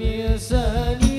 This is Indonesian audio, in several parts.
من سليم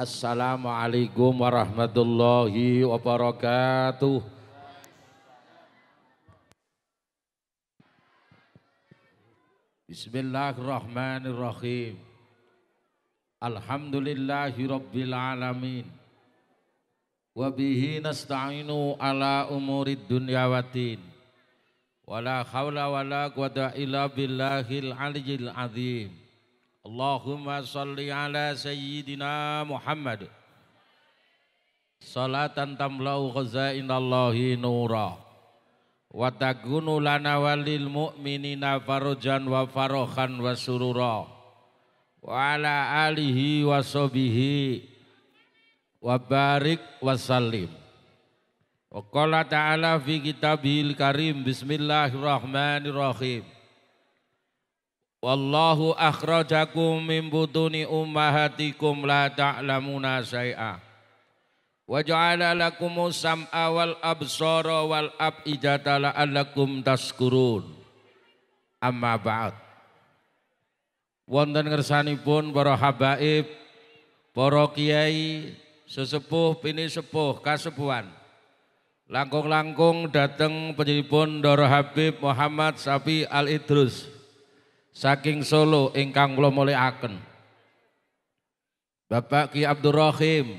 Assalamualaikum warahmatullahi wabarakatuh. Bismillahirrahmanirrahim. Alhamdulillahi rabbil alamin. Wa bihi nasta'inu ala umurid dunyawatin. Wala khawla wala quwata illa billahil aliyyil azim. Allahumma salli ala sayyidina Muhammad Salatan tamlau khazainallahi nura Wa takunu lana walil mu'minina farujan wa farohan wa surura Wa ala alihi wa sobihi Wa barik wa salim Wa qala ta'ala fi kitabil karim Bismillahirrahmanirrahim Wallahu akhrajakum min butuni ummahatikum la ta'lamuna syai'a. Wa ja'ala lakumus sam'a wal absara wal af'idata la'allakum tashkurun. Amma ba'd. Wonten ngersanipun para habaib, para kiai, sesepuh pini sepuh kasepuhan. Langkung-langkung dateng penyelipun Doro Habib Muhammad Safi Al-Idrus saking Solo ingkang kula mulyakaken. Bapak Ki Abdul Rahim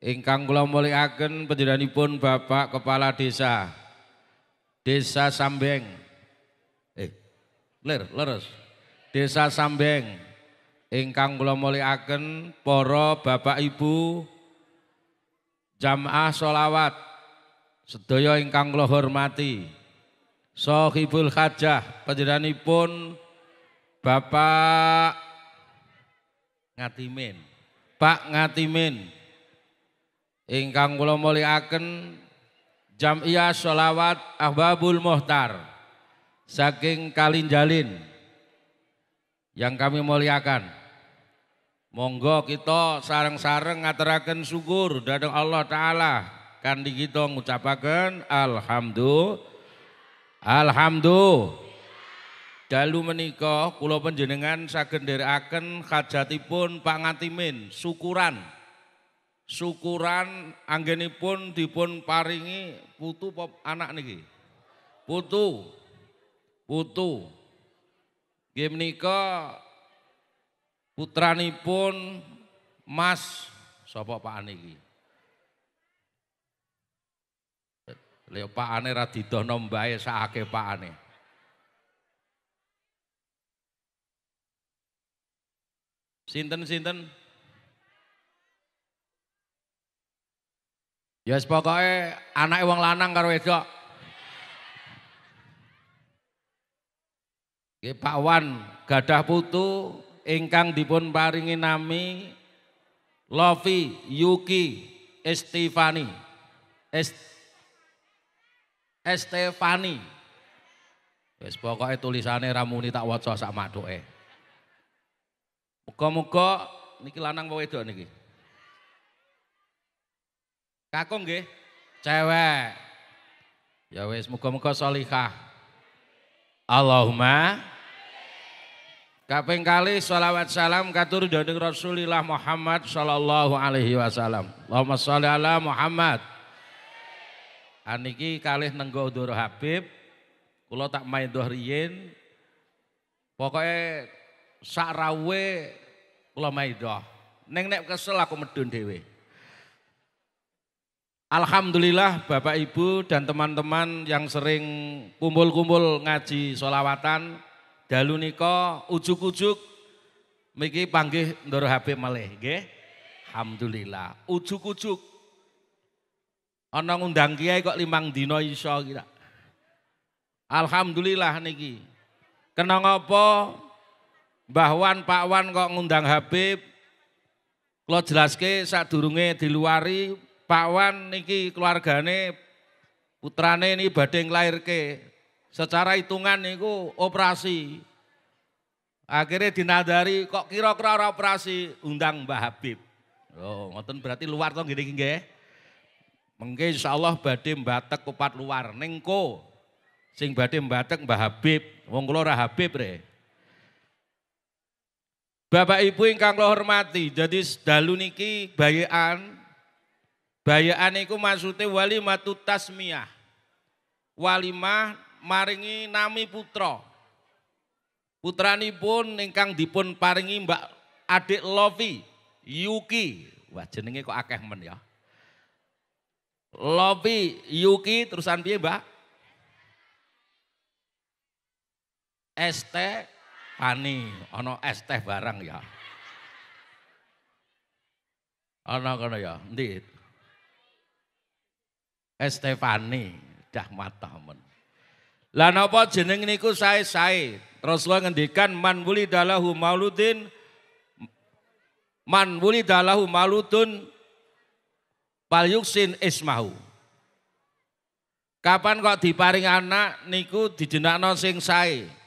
ingkang kula mulyakaken panjenenganipun Bapak Kepala Desa Desa Sambeng. Eh, lir, leres. Desa Sambeng ingkang kula mulyakaken para Bapak Ibu jamaah solawat sedaya ingkang kula hormati. Sohibul Hajah panjenenganipun Bapak Ngatimin. Pak Ngatimin. Ingkang kula jam iya Sholawat Ahbabul Muhtar saking Kalinjalin yang kami muliakan. Monggo kita sarang sareng ngaturaken syukur dhateng Allah taala kandi kita ngucapaken alhamdulillah. Alhamdulillah. Dalu menika kula panjenengan saged nderekaken hajatipun pangatimin, syukuran. Syukuran anggenipun dipun paringi putu anak niki. Putu. Putu. Nggih menika putranipun Mas sapa Pak niki. Lha Pak ane ra didohno mbae sak akeh Sinten sinten? Ya yes, pokoknya anak wong lanang karo wedok. Nggih Pak Wan gadah putu ingkang dipun paringi nami Lofi Yuki Estefani. Est Estefani. Wis yes, pokoke tulisane ramuni tak waca sak Eh. Muga-muga niki lanang apa wedok niki? Kakung nggih? Cewek. Ya wis muga-muga salihah. Allahumma Kaping kali salawat salam katur dening Rasulillah Muhammad sallallahu alaihi wasallam. Allahumma sholli ala Muhammad. Aniki kalih nenggo Doro Habib, kula tak main riyin. Pokoke sak rawe kula maidah. neng nek kesel aku medun dhewe. Alhamdulillah Bapak Ibu dan teman-teman yang sering kumpul-kumpul ngaji solawatan dalu nika ujuk-ujuk miki panggih ndur HP malih nggih. Alhamdulillah ujuk-ujuk ana ngundang kiai kok limang dina iso kira. Alhamdulillah niki. Kena apa Mbah Wan Pak Wan kok ngundang Habib ke jelaske durungnya diluari Pak Wan niki keluargane putrane ini badhe ke. secara hitungan niku operasi akhirnya dinadari kok kira-kira operasi undang Mbah Habib oh ngoten berarti luar tuh gini iki nggih Insya Allah badhe mbatek kupat luar nengko sing badhe mbatek Mbah Habib wong kula Habib re Bapak Ibu ingkang kula hormati, jadi dalu niki bayaan bayaan iku maksude walimatut tasmiyah. Walimah maringi nami putra. Putranipun ingkang dipun paringi Mbak Adik Lovi Yuki. Wah jenenge kok akeh men ya. Lovi Yuki terusan piye, Mbak? ST ani, ono es teh barang ya. Ono kono ya, endi? Estefani dah mata men. Lah napa jeneng niku sae-sae. Rasulullah ngendikan man wulidalahu mauludin man wulidalahu mauludun palyuksin ismahu. Kapan kok diparing anak niku dijenakno sing sae.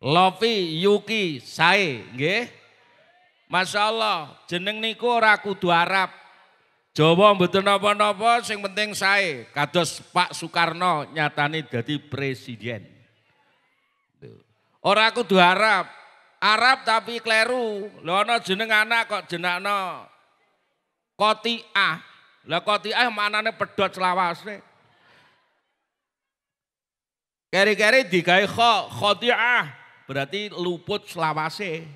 Lofi, Yuki, Sae, nggih. Masya Allah, jeneng niku ora kudu Arab. Jawa mboten napa-napa, sing penting sae. Kados Pak Soekarno nyatane dadi presiden. Ora kudu Arab. Arab tapi kleru. Lha ana jeneng anak kok jenakno Kotiah. Lah Kotiah manane pedhot selawase. Keri-keri digawe kho, A. Berarti luput selawase.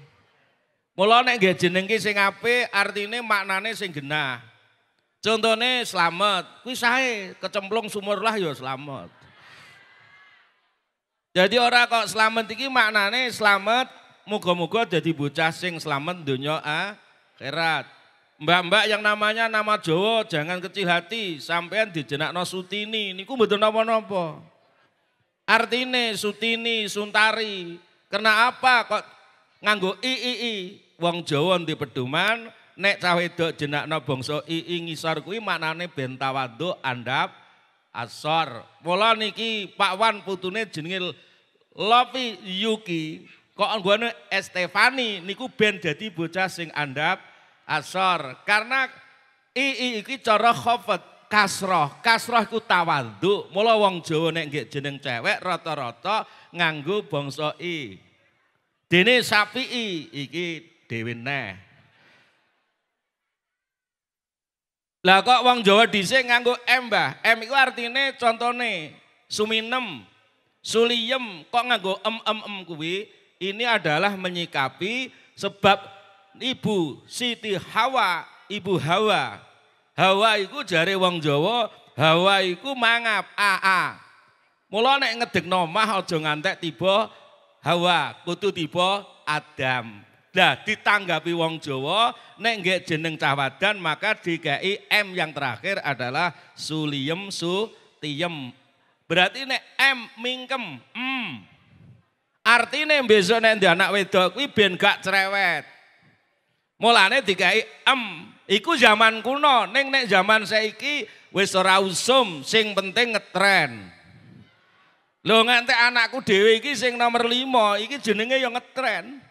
Mula nek nggih jeneng sing apik artine maknane sing genah. Contone selamat, kuwi sae kecemplung sumur lah ya selamat. Jadi ora kok selamat iki maknane selamat muga-muga jadi bocah sing selamat dunia akhirat. Mbak-mbak yang namanya nama Jawa jangan kecil hati, sampai sampean no Sutini niku mboten napa-napa. Artine Sutini, Suntari, Karena apa kok nganggo ii i wong Jawa di pedoman nek cah wedok jenakno bangsa ii ngisor kuwi maknane ben tawadhu andap asor. Mula niki Pak Wan putune jenenge Lofi Yuki kok anggone Estefani niku ben dadi bocah sing andap asor. Karena ii iki cara khofet kasroh, kasroh ku tawadhu. Mula wong Jawa nek nggih jeneng cewek rata-rata nganggo bangsa ii. Dene Syafi'i iki dhewe neh. Lah kok wong Jawa dhisik nganggo M, Mbah. M iku artine contone suminem, suliyem, kok nganggo em em em kuwi ini adalah menyikapi sebab ibu Siti Hawa, ibu Hawa. Hawa iku jare wong Jawa, Hawa iku mangap aa. Mula nek ngedekno omah aja ngantek tiba Hawa, kutu tiba Adam. Nah, ditanggapi wong Jawa, nek nggih jeneng cah wadan maka DKI M yang terakhir adalah suliem su tiem. Berarti nek M mingkem, mm. Artine besok nek di anak wedok kuwi ben gak cerewet. Mulane DKI M. Iku zaman kuno, neng nek zaman saiki wis ora usum, sing penting ngetren. Lho ngantek anakku dhewe iki sing nomor 5, iki jenenge yang ngetren.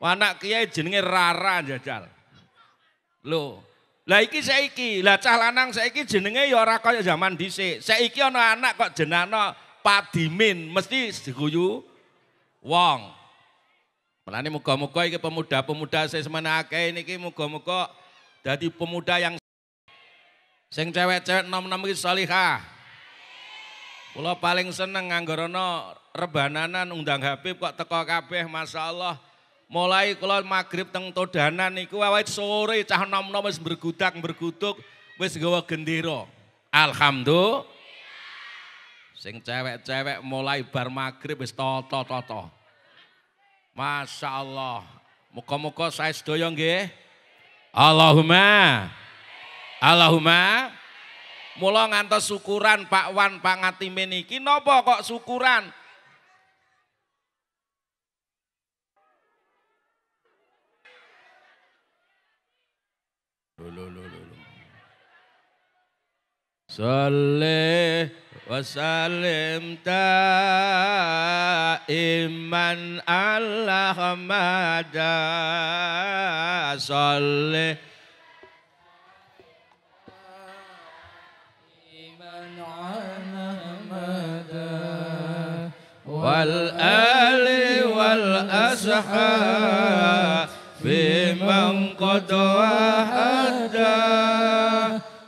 Anak kiai jenenge Rara jajal. Lho. Lah iki saiki, lah cah lanang saiki jenenge ya ora kaya zaman dhisik. Saiki ana anak kok jenana Padimin, mesti diguyu wong. Melani muga-muga iki pemuda-pemuda saya semenake niki muga-muga dadi pemuda yang sing cewek-cewek nom-nom iki salihah. Kula paling seneng anggorono rebananan undang Habib kok teko kabeh masyaallah. Mulai kula maghrib teng Todanan niku awake sore cah nom-nom wis bergudak berguduk wis gawa gendera. Alhamdulillah. Sing cewek-cewek mulai bar magrib wis toto-toto. Masya Allah. Muka-muka saya sedoyong nggih. Allahumma. Allahumma. Mula ngantos syukuran Pak Wan Pak Ngatime niki napa kok syukuran? Lho wa salim Allah Salih والآل والأصحاب بمن قد وحدا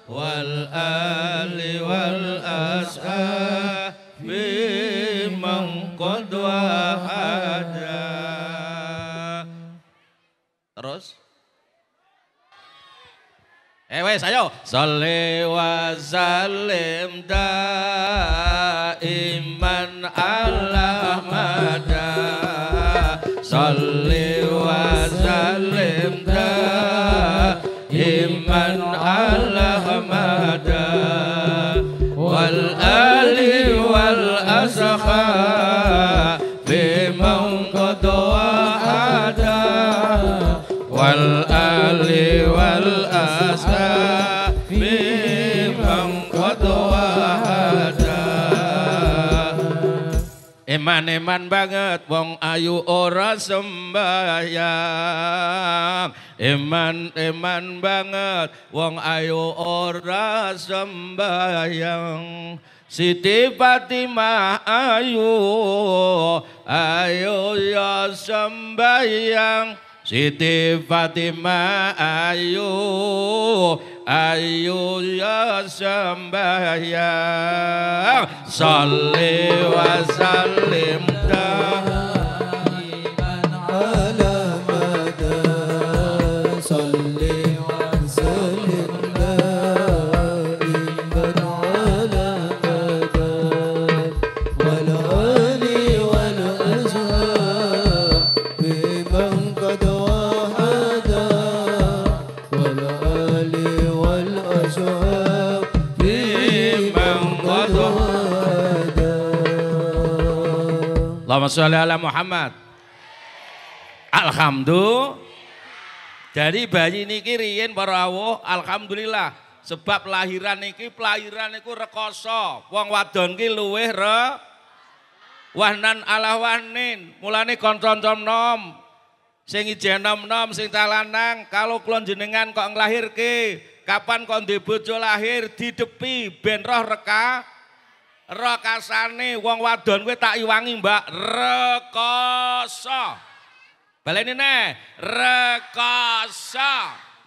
والآل والأصحاب بمن قد وحدا terus Eh wes ayo Salli wa salim dah Iman-iman banget wong ayu ora sembahyang Iman-iman banget wong ayu ora sembahyang Siti Fatimah ayu ayu ya sembahyang Siti Fatimah ayu ayo ya sembahyang salli wa sallim Allahumma sholli ala Muhammad. Alhamdulillah. Dari bayi niki riyen para awuh alhamdulillah sebab lahiran niki pelahiran niku rekoso. Wong wadon ki luweh re wahnan ala wahnin. Mulane koncon-koncon nom sing ijen nom-nom sing talanang kalau kulon jenengan kok nglahirke kapan kok ndek bojo lahir depi ben roh rekah? rekasane wong wadon kuwi tak iwangi Mbak rekoso Baleni ne rekoso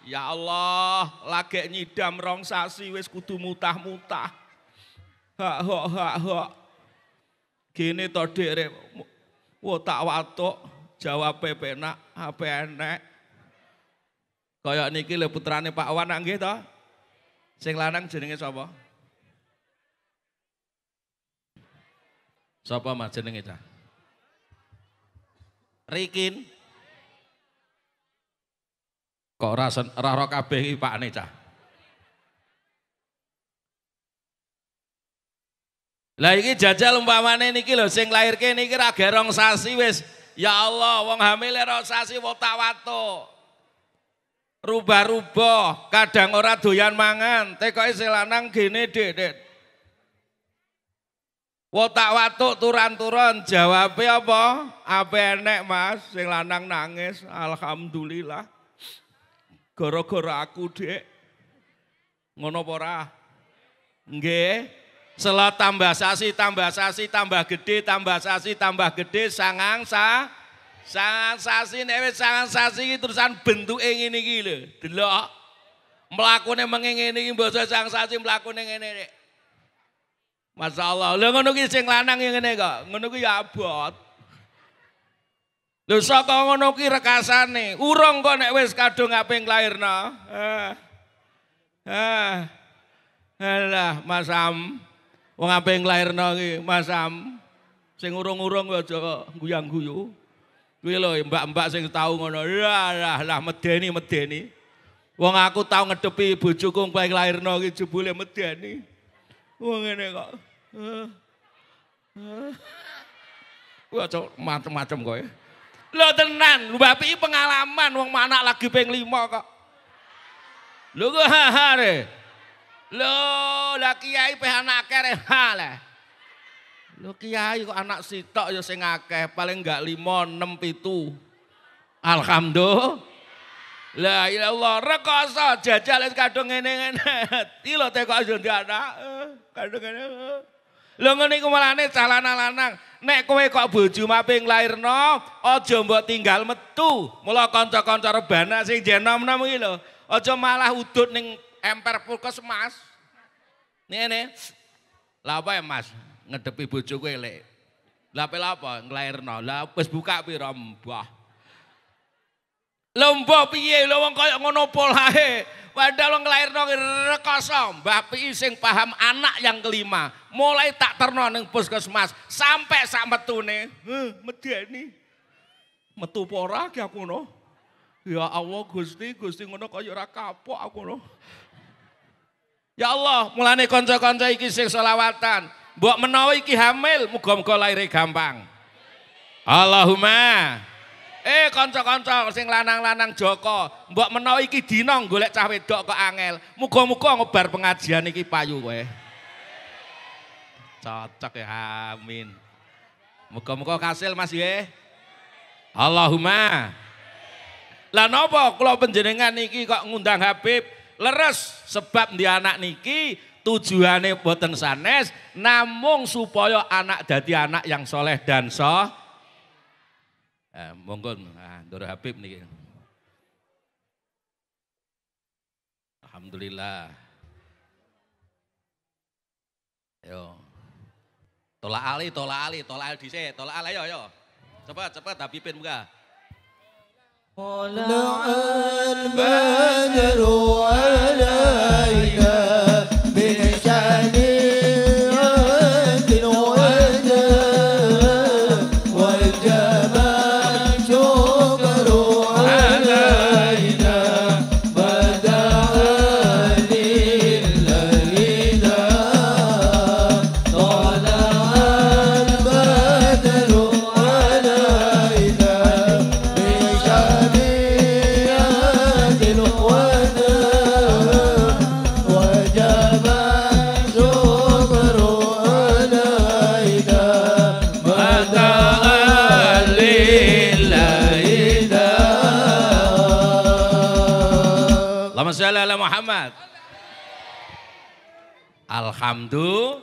Ya Allah lagek nyidam rong sasi wis kudu mutah-mutah Ha ha ha ha Gini to dek rek wo tak watuk jawab penak ape enek Kayak niki le putrane Pak Wan nggih to Sing lanang jenenge sapa Sapa mas jenenge cah? Rikin. Kok rasa ora kabeh iki ne cah. Lah iki jajal umpamane niki lho sing lairke niki ra gerong sasi wis ya Allah wong hamil ra sasi wotawato. Rubah-rubah, kadang ora doyan mangan, tekoke selanang gene dek dek Wotak watuk turan-turan jawabe apa? Apa enek Mas sing lanang nangis alhamdulillah. Gara-gara aku dek. Ngono apa ora? Nggih. Selat tambah sasi, tambah sasi, tambah gede, tambah sasi, tambah gede, sangang sa, sangang sasi, nih, sangang sasi ini terusan bentuk yang ini gile, delok, melakukan yang mengingin ini, bahasa sangang sasi melakukan yang ini, ini. Masya Allah. Lu ngono ki sing lanang yang ini kok. Ngono ki ya abot. Lu soko ngono ki rekasan nih. kok nek wis kadung ngaping lahir no. Eh. Eh. Alah, Mas Wong ngaping lahir ki, Mas Sing urung-urung ya aja guyang-guyu. Kuwi lho mbak-mbak sing tau ngono. Lah lah medeni medeni. Wong aku tau ngedepi bojoku wong lahir lairno ki jebule medeni. Wong ngene kok. Wah, eh, cok eh. macam-macam kowe. Lho tenan, bapak iki pengalaman wong anak lagi ping 5 kok. Lho kok ha re. Lho, lah kiai pe anak kere ha le. Lho kiai kok anak sitok ya sing akeh, paling gak 5, 6, 7. Alhamdulillah. La ilaha illallah rekoso jajal wis kadung ngene-ngene. Tilo teko aja ndak ana. Kadung ngene. Lho ngene iku malane calana lanang. Nek kowe kok bojo maping lairno, aja mbok tinggal metu. Mula kanca-kanca rebana sing jenom-nom iki lho, aja malah udut ning emper pulkes Mas. Ngene. Lah apa ya Mas ngedepi bojoku elek. Lah apa lha apa nglairno. Lah wis buka piro mbah. Lomba piye lho wong kaya ngono polahe. Padahal wong lairno rekoso, Mbah Pi sing paham anak yang kelima, mulai tak terno ning puskesmas sampai sak metune, heh medeni. Metu apa ora ki aku ngono? Ya Allah Gusti, Gusti ngono kaya ora kapok aku ngono. Ya Allah, mulane kanca-kanca iki sing selawatan, mbok menawa iki hamil, muga-muga lahir gampang. Allahumma Eh kanca-kanca sing lanang-lanang Joko, mbok menawa iki dina golek cah wedok kok angel. Muga-muga ngebar pengajian iki payu kowe. Cocok ya, amin. Muga-muga kasil Mas ye. Ya. Allahumma. Lah napa kula panjenengan niki kok ngundang Habib? Leres sebab di anak niki tujuannya boten sanes namung supaya anak dadi anak yang soleh dan soh Eh, monggo ah, Habib nih. Alhamdulillah. Yo. Tolak ali, tolak ali, tolak ali dhisik, tolak ali yo yo. Cepat cepat Habibin muka. sholli ala Muhammad. Alhamdulillah.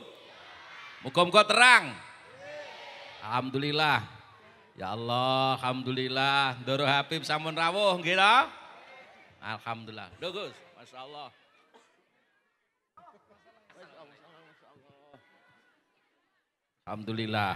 muka terang. Alhamdulillah. Ya Allah, alhamdulillah. Doro Habib samun rawuh nggih Alhamdulillah. Lho Gus, masyaallah. Alhamdulillah.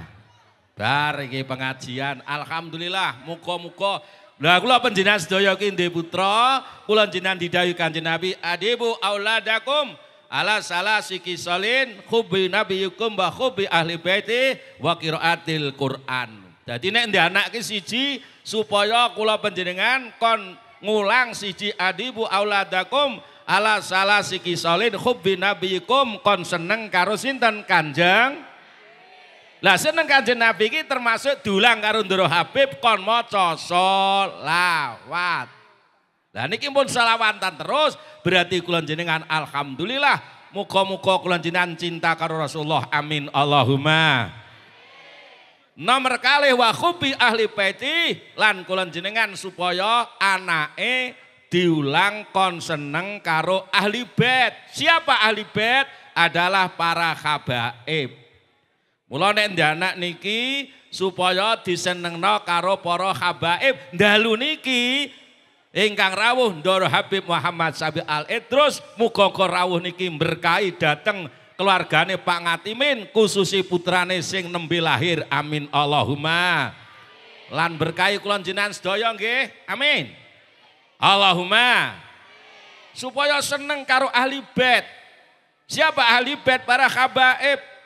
Bar iki pengajian. Alhamdulillah. Muga-muga lah kula panjenengan sedaya ki ndhe putra, kula jenengan didhawuhi Kanjeng Nabi, adibu auladakum ala salah siki solin khubi nabiyukum wa khubi ahli baiti wa qiraatil Quran. Jadi nek ndek anak ki siji supaya kula panjenengan kon ngulang siji adibu auladakum ala salah siki solin khubi nabiyukum kon seneng karo sinten Kanjeng lah seneng Kanjeng Nabi iki termasuk dulang karo ndoro Habib kon maca selawat. Lah niki pun selawatan terus berarti kula jenengan alhamdulillah muka-muka kula jenengan cinta karo Rasulullah. Amin Allahumma. Nomor kali wa khubi ahli peti lan kula jenengan supaya anake diulang kon seneng karo ahli bait. Siapa ahli bait? Adalah para habaib. Mula nek anak niki supaya disenengno karo para habaib dalu niki ingkang rawuh Ndoro Habib Muhammad Sabi Al Idrus muga rawuh niki berkahi dateng keluargane Pak Ngatimin khususi putrane sing nembe lahir amin Allahumma lan berkahi kula jenengan sedaya nggih amin Allahumma supaya seneng karo ahli bed siapa ahli bed para habaib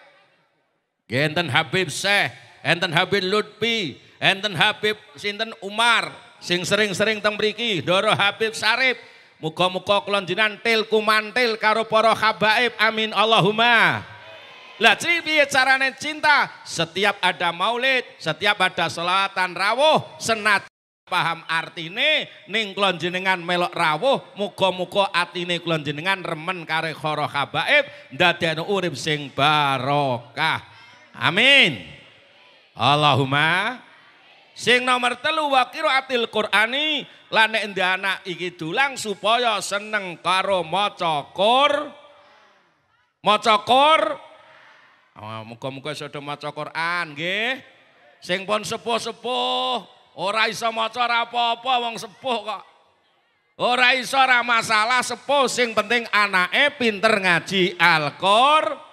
Enten Habib Syekh, enten Habib Lutfi, enten Habib sinten Umar sing sering-sering teng mriki, Doro Habib Sarip. Muga-muga kula tilku til kumantil karo para habaib. Amin Allahumma. Lah piye carane cinta? Setiap ada maulid, setiap ada selatan rawuh, senat paham artine ning kula jenengan melok rawuh, muga-muga atine kula jenengan remen kare khara habaib, ndadekno urib sing barokah. Amin. Allahumma. Sing nomor telu wakiru atil Qur'ani. Lanek indi anak iki dulang supaya seneng karo moco kur. Moco kur. Oh, Muka-muka sudah moco Qur'an. Sing pun sepuh-sepuh. Ora iso moco apa-apa wong sepuh kok. Ora iso ora masalah sepuh. Sing penting anaknya pinter ngaji Al-Qur'an.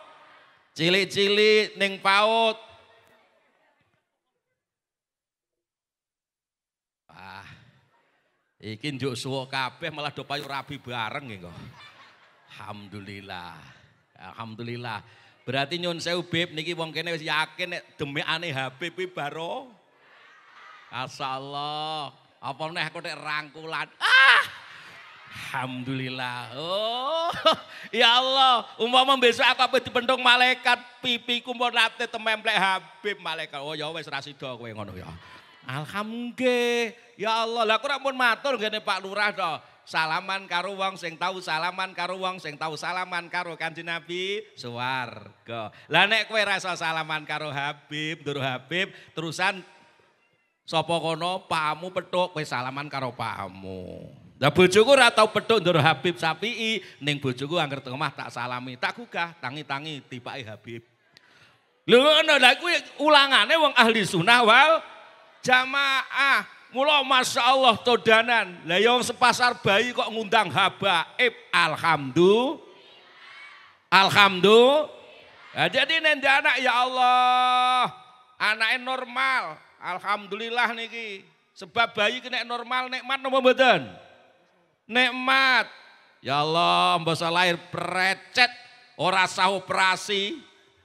Cili cili ning paut. Wah. Iki njuk suwo kabeh malah do payu rabi bareng nggih kok. Alhamdulillah. Alhamdulillah. Berarti nyun sewu bib niki wong kene wis yakin nek demekane Habib kuwi baro. Masyaallah. Apa nek aku nek rangkulan. Ah. Alhamdulillah. Oh, ya Allah, umpama besok aku apa dipendung malaikat pipiku mau nate tememplek Habib malaikat. Oh ya wes rasi doa kowe ngono ya. Alhamdulillah. Ya Allah, lah aku ora mun matur gene Pak Lurah to. Salaman karo wong sing tahu salaman karo wong sing tahu salaman karo Kanjeng Nabi swarga. Lah nek kowe rasa salaman karo Habib, Nur Habib, terusan sapa kono pamu petuk kowe salaman karo pamu. Lah bojoku ora tau petuk Habib Sapi'i, ning bojoku angker teng omah tak salami, tak gugah, tangi-tangi tipake Habib. Lho ngono lah kuwi ulangane wong ahli sunnah wal jamaah. Mula Masya Allah todanan. Lah yang sepasar bayi kok ngundang habaib. Alhamdulillah. Alhamdulillah. Nah, jadi nende anak ya Allah. Anaknya normal. Alhamdulillah niki. Sebab bayi kena normal nikmat no, no nikmat. Ya Allah, mbok lahir precet, ora sah operasi,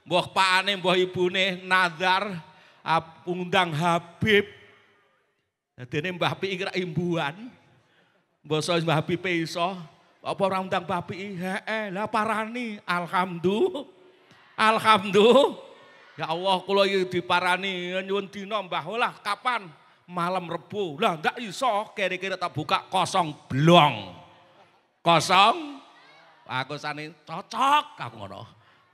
mbok pakane, mbok ibune nadar, undang Habib. Dadene Mbah Pi kira imbuan. Mbok Mbah Pi e iso, apa ora undang Mbah Pi? Heeh, lah parani, alhamdulillah. Alhamdulillah. Ya Allah kalau iki diparani nyuwun dina Mbah lah kapan? malam rebu. Lah ndak iso kira-kira tak buka kosong blong. Kosong. Aku sani cocok aku ngono.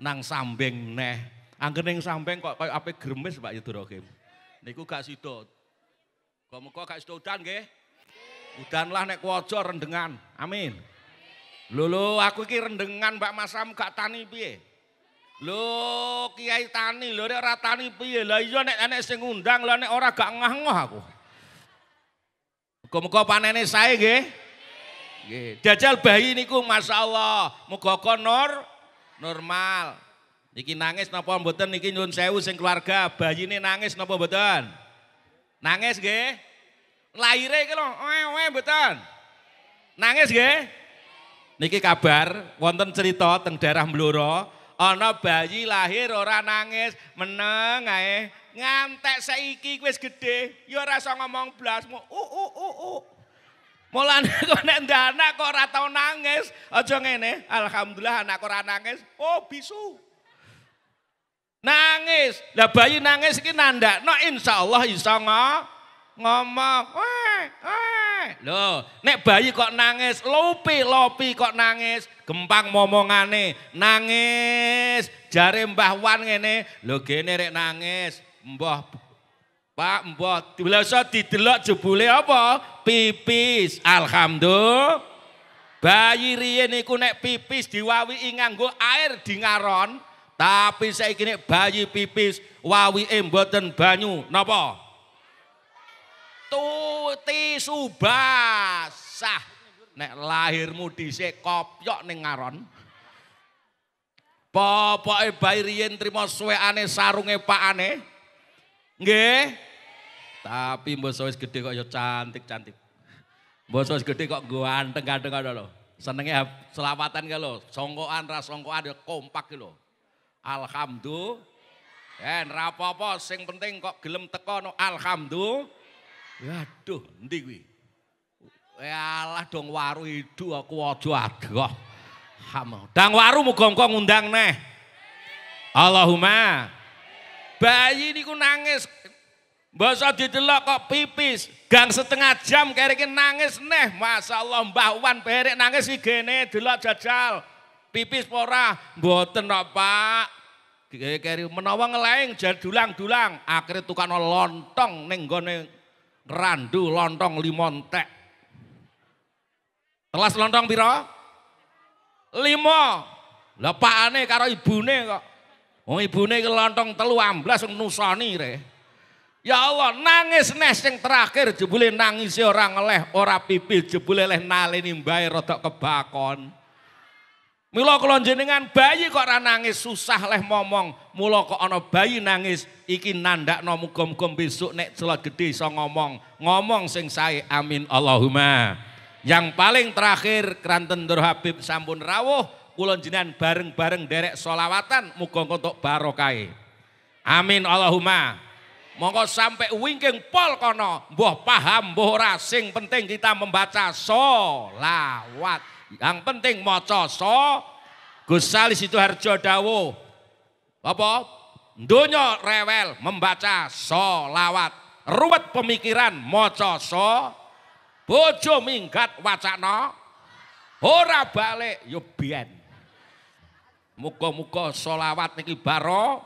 Nang sambeng neh. Angger ning sambeng kok kaya ape gremes Pak Yudro Kim. Niku gak sida. Kok muka gak sida udan nggih. Udan lah nek kuwaja rendengan. Amin. Lulu aku iki rendengan Mbak Masam gak tani piye? Lho kiai tani lho nek ora tani piye? Lah iya nek enek sing ngundang lho nek ora gak ngah-ngah aku. Muga-muga panene sae nggih. Nggih. Dajal bayi niku masyaallah, muga konor normal. Niki nangis napa mboten niki nyuwun sewu sing keluarga, bayine nangis napa mboten? Nangis nggih. Lahire iki lho, oe-oe mboten. Nangis nggih. Niki kabar wonten cerita teng daerah Mloro. ana bayi lahir ora nangis meneng ae ngantek saiki wis gedhe ya ora ngomong blasmu u u u u Mulane kok nek anak kok ora tau nangis, aja ngene, alhamdulillah anak ora nangis. Oh, bisu. Nangis. Lah bayi nangis iki nandakno insyaallah iso ngono. ngomong. Loh, nek bayi kok nangis, lopi lopi kok nangis, gempang momongane nangis, jare Mbah Wan ngene, lho gene rek nangis, Mbah Pak Mbah, biasa didelok jebule apa? Pipis, alhamdulillah. Bayi riye niku nek pipis diwawi nganggo air di ngaron, tapi saiki nek bayi pipis wawi mboten banyu, napa? Tuti Subasah. Nek lahirmu dhisik kopyok ning ngaron. Popoke bayi riyen trima suwekane sarunge pakane. Nggih. Tapi mbok wis gedhe kok ya cantik-cantik. Mbok wis gedhe kok gua anteng-anteng ngono lho. Senenge selawatan ke lho, songkoan ra songkoan ya kompak ki lho. Alhamdulillah. Eh, rapopo sing penting kok gelem teko no alhamdulillah. Waduh, endi kuwi? Ya eh, dong waru idu aku aja adoh. Dang waru muga-muga ngundang neh. Allahumma. Bayi niku nangis. Bahasa didelok kok pipis. Gang setengah jam kereke nangis neh. Masya Allah Mbah Wan berik nangis si gene delok jajal. Pipis pora. Mboten no, pak. Kayak menawa ngelain jadulang-dulang. Akhirnya tukano lontong nenggone randu lontong limontek. Telas lontong piro? Limo. Lepakane karo ibune kok. Oh ibune ke lontong telu amblas nusani re. Ya Allah, nangis nes yang terakhir jebule nangis orang oleh ora pipi jebule leh nalini mbae rodok kebakon. Mula kula jenengan bayi kok ora nangis susah leh ngomong, Mula kok ana bayi nangis iki nandakno muga-muga besok nek celak gede iso ngomong. Ngomong sing sae amin Allahumma. Yang paling terakhir Kranten Nur Habib sampun rawuh kula jenengan bareng-bareng derek solawatan muga entuk barokahe. Amin Allahumma. Monggo sampai wingking pol kono, mbah paham, mbah ora sing penting kita membaca solawat. Yang penting maca so. Gusali situ harjo dawo. Apa? Dunyo rewel membaca solawat. Ruwet pemikiran maca so. Bojo minggat wacana. Ora balik yubien. Muka-muka solawat niki baro.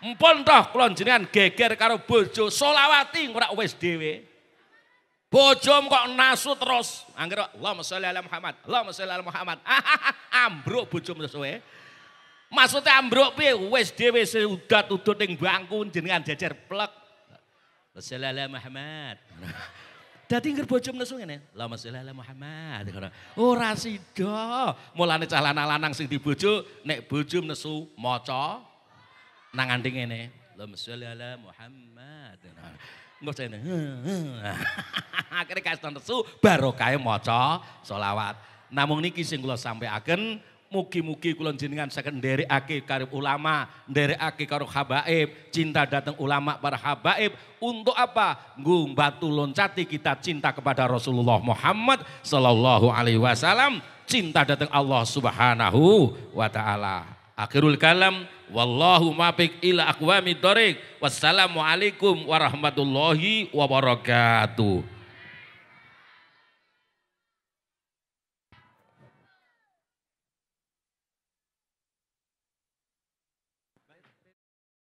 Mpun toh kulon jenengan geger karo bojo solawati ngurak wis dewe. Bojom kok nasu terus. Angger Allahumma sholli ala Muhammad. Allahumma sholli ala Muhammad. ambruk bojom terus wae. Maksudnya ambruk piye? Wis dhewe sudat udut ning bangku jenengan jajar plek. Sholli ala Muhammad. Dadi ngger bojom nesu ngene. Allahumma sholli ala Muhammad. Ora sida. Mulane cah lanang-lanang sing dibojo nek bojom nesu maca nang andhe ngene. Allahumma sholli ala Muhammad. Engko jane. Akhire kaiston nesu barokahe maca solawat namun niki sing kula sampaiaken Mugi-mugi kulon jenengan dari nderekake karib ulama, dari nderekake karo habaib, cinta datang ulama para habaib. Untuk apa? Gumbatu loncati kita cinta kepada Rasulullah Muhammad Sallallahu Alaihi Wasallam. Cinta datang Allah Subhanahu Wa Ta'ala. Akhirul kalam. Wallahu mafik ila akwami tarik. Wassalamualaikum warahmatullahi wabarakatuh.